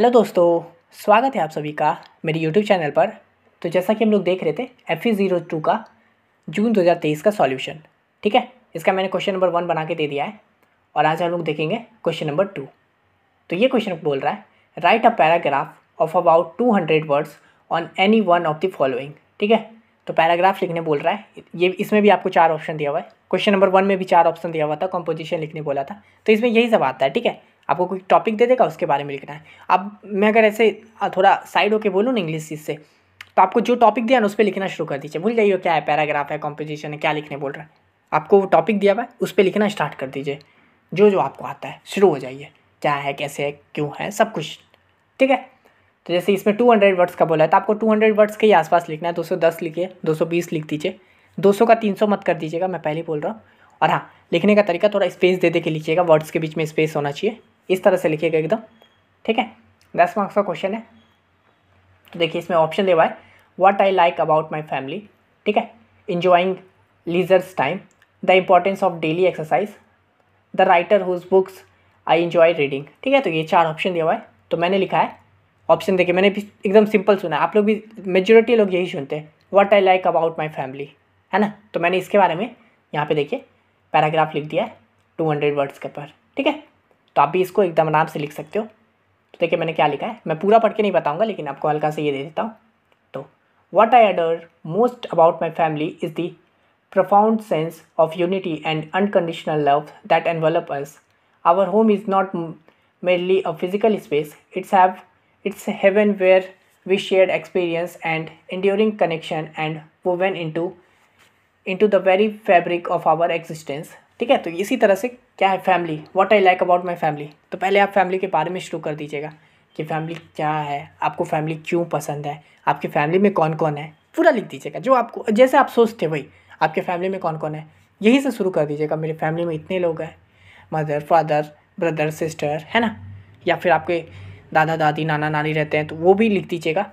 hello दोस्तों स्वागत है आप सभी का मेरे यूट्यूब चैनल पर तो जैसा कि हम लोग देख रहे थे एफ ई ज़ीरो टू का जून 2023 का सॉल्यूशन ठीक है इसका मैंने क्वेश्चन नंबर वन बना के दे दिया है और आज हम लोग देखेंगे क्वेश्चन नंबर टू तो ये क्वेश्चन बोल रहा है write a paragraph of about two hundred words on any one of the following ठीक है तो पैराग्राफ लिखने बोल रहा है ये इसमें भी आपको चार ऑप्शन दिया हुआ है क्वेश्चन नंबर वन में भी चार ऑप्शन दिया हुआ था कंपोजिशन लिखने बोला था तो इसमें यही सब आता है ठीक है आपको कोई टॉपिक दे देगा उसके बारे में लिखना है अब मैं अगर ऐसे थोड़ा साइड होकर बोलूँ ना इंग्लिश चीज़ से तो आपको जो टॉपिक दिया ना उस पर लिखना शुरू कर दीजिए भूल जाइए क्या है पैराग्राफ है कॉम्पोजिशन है क्या लिखने बोल रहा है आपको वो टॉपिक दिया हुआ है उस पर लिखना स्टार्ट कर दीजिए जो जो आपको आता है शुरू हो जाइए क्या है कैसे है क्यों है सब कुछ ठीक है तो जैसे इसमें टू हंड्रेड वर्ड्स का बोला है तो आपको टू हंड्रेड वर्ड्स के ही आसपास लिखना है दो सौ दस लिखिए दो सौ बीस लिख दीजिए दो सौ का तीन सौ मत कर दीजिएगा मैं पहले बोल रहा हूँ और हाँ लिखने का तरीका थोड़ा स्पेस दे दे के लिखिएगा वर्ड्स के बीच में स्पेस होना चाहिए इस तरह से लिखिएगा एकदम ठीक है दस मार्क्स का क्वेश्चन है तो देखिए इसमें ऑप्शन दे हुआ है what I like about my family ठीक है enjoying leisures time the importance of daily exercise the writer whose books I enjoy reading ठीक है तो ये चार ऑप्शन दिया हुआ है तो मैंने लिखा है ऑप्शन देखिए मैंने भी एकदम सिंपल सुना है आप लोग भी मेजोरिटी लोग यही सुनते हैं what I like about my family है ना तो मैंने इसके बारे में यहाँ पे देखिए पैराग्राफ लिख दिया है टू हंड्रेड वर्ड्स के पर ठीक है आप भी इसको एकदम आराम से लिख सकते हो तो देखिए मैंने क्या लिखा है मैं पूरा पढ़ के नहीं बताऊँगा लेकिन आपको हल्का से ये दे देता हूँ तो what I adore most about my family is the profound sense of unity and unconditional love that envelop us our home is not mainly a physical space it's have it's heaven where we share experience and enduring connection and woven into the very fabric of our existence ठीक है तो इसी तरह से क्या है family what I like about my family तो पहले आप फैमिली के बारे में शुरू कर दीजिएगा कि फैमिली क्या है आपको फैमिली क्यों पसंद है आपकी फैमिली में कौन कौन है पूरा लिख दीजिएगा जो आपको जैसे आप सोचते वही आपके फैमिली में कौन कौन है यही से शुरू कर दीजिएगा मेरी फैमिली में इतने लोग हैं मदर फादर ब्रदर सिस्टर है ना या फिर आपके दादा दादी नाना नानी रहते हैं तो वो भी लिख दीजिएगा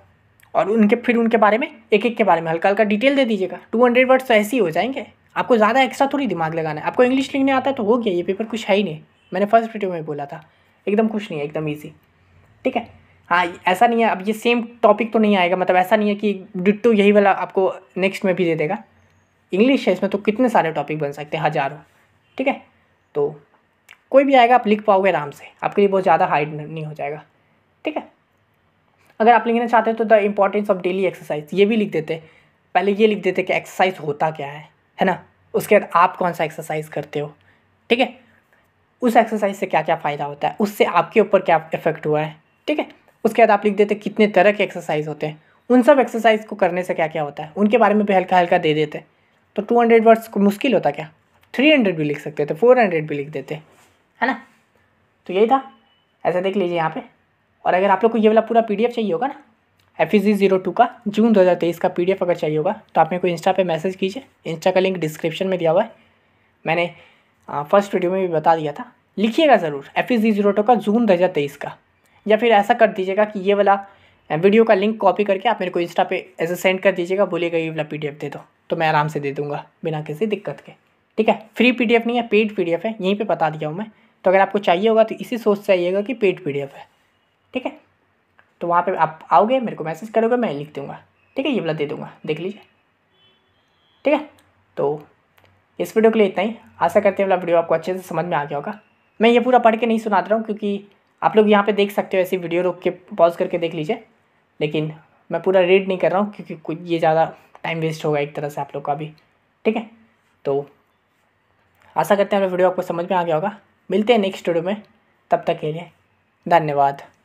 और उनके फिर उनके बारे में एक एक के बारे में हल्का हल्का डिटेल दे दीजिएगा टू हंड्रेड वर्ड्स तो ऐसे ही हो जाएंगे आपको ज़्यादा एक्स्ट्रा थोड़ी दिमाग लगाना है आपको इंग्लिश लिखने आता है तो हो गया ये पेपर कुछ है ही नहीं मैंने फर्स्ट वीडियो में बोला था एकदम कुछ नहीं है एकदम ईजी ठीक है हाँ ऐसा नहीं है अब ये सेम टॉपिक तो नहीं आएगा मतलब ऐसा नहीं है कि डिट्टो यही वाला आपको नेक्स्ट में भी दे देगा इंग्लिश है इसमें तो कितने सारे टॉपिक बन सकते हैं हज़ारों ठीक है तो कोई भी आएगा आप लिख पाओगे आराम से आपके लिए बहुत ज़्यादा हाइड नहीं हो जाएगा ठीक है अगर आप लिखना चाहते हैं तो the importance of daily exercise ये भी लिख देते पहले ये लिख देते कि एक्सरसाइज होता क्या है है ना उसके बाद आप कौन सा एक्सरसाइज करते हो ठीक है उस एक्सरसाइज से क्या क्या फ़ायदा होता है उससे आपके ऊपर क्या इफेक्ट हुआ है ठीक है उसके बाद आप लिख देते कितने तरह के एक्सरसाइज होते हैं उन सब एक्सरसाइज को करने से क्या क्या होता है उनके बारे में भी हल्का हल्का दे देते तो टू हंड्रेड वर्ड्स को मुश्किल होता क्या थ्री हंड्रेड भी लिख सकते थे फोर हंड्रेड भी लिख देते है ना तो यही था ऐसा देख लीजिए यहाँ पे और अगर आप लोग को ये वाला पूरा पीडीएफ चाहिए होगा ना F E G zero two का जून दो हज़ार तेईस का पी अगर चाहिए होगा तो आप मेरे को इंस्टा पर मैसेज कीजिए इंस्टा का लिंक डिस्क्रिप्शन में दिया हुआ है मैंने फर्स्ट वीडियो में भी बता दिया था लिखिएगा ज़रूर F E G zero two का जून दो हज़ार तेईस का या फिर ऐसा कर दीजिएगा कि ये वाला वीडियो का लिंक कॉपी करके आप मेरे को इंस्टा पे ऐसे सेंड कर दीजिएगा बोलेगा ये वाला पी दे दो तो मैं आराम से दे दूँगा बिना किसी दिक्कत के ठीक है फ्री पी नहीं है पेड पी है यहीं पर बता दिया हूँ मैं तो अगर आपको चाहिए होगा तो इसी सोच से आइएगा कि पेड पी है ठीक है तो वहाँ पर आप आओगे मेरे को मैसेज करोगे मैं लिख दूँगा ठीक है ये वाला दे दूँगा देख लीजिए ठीक है तो इस वीडियो के लिए इतना ही आशा करते हैं वाला वीडियो आपको अच्छे से समझ में आ गया होगा मैं ये पूरा पढ़ के नहीं सुना रहा हूँ क्योंकि आप लोग यहाँ पे देख सकते हो ऐसी वीडियो रोक के पॉज करके देख लीजिए लेकिन मैं पूरा रीड नहीं कर रहा हूँ क्योंकि कुछ ये ज़्यादा टाइम वेस्ट होगा एक तरह से आप लोग का भी ठीक है तो आशा करते हैं वीडियो आपको समझ में आ गया होगा मिलते हैं नेक्स्ट वीडियो में तब तक के लिए धन्यवाद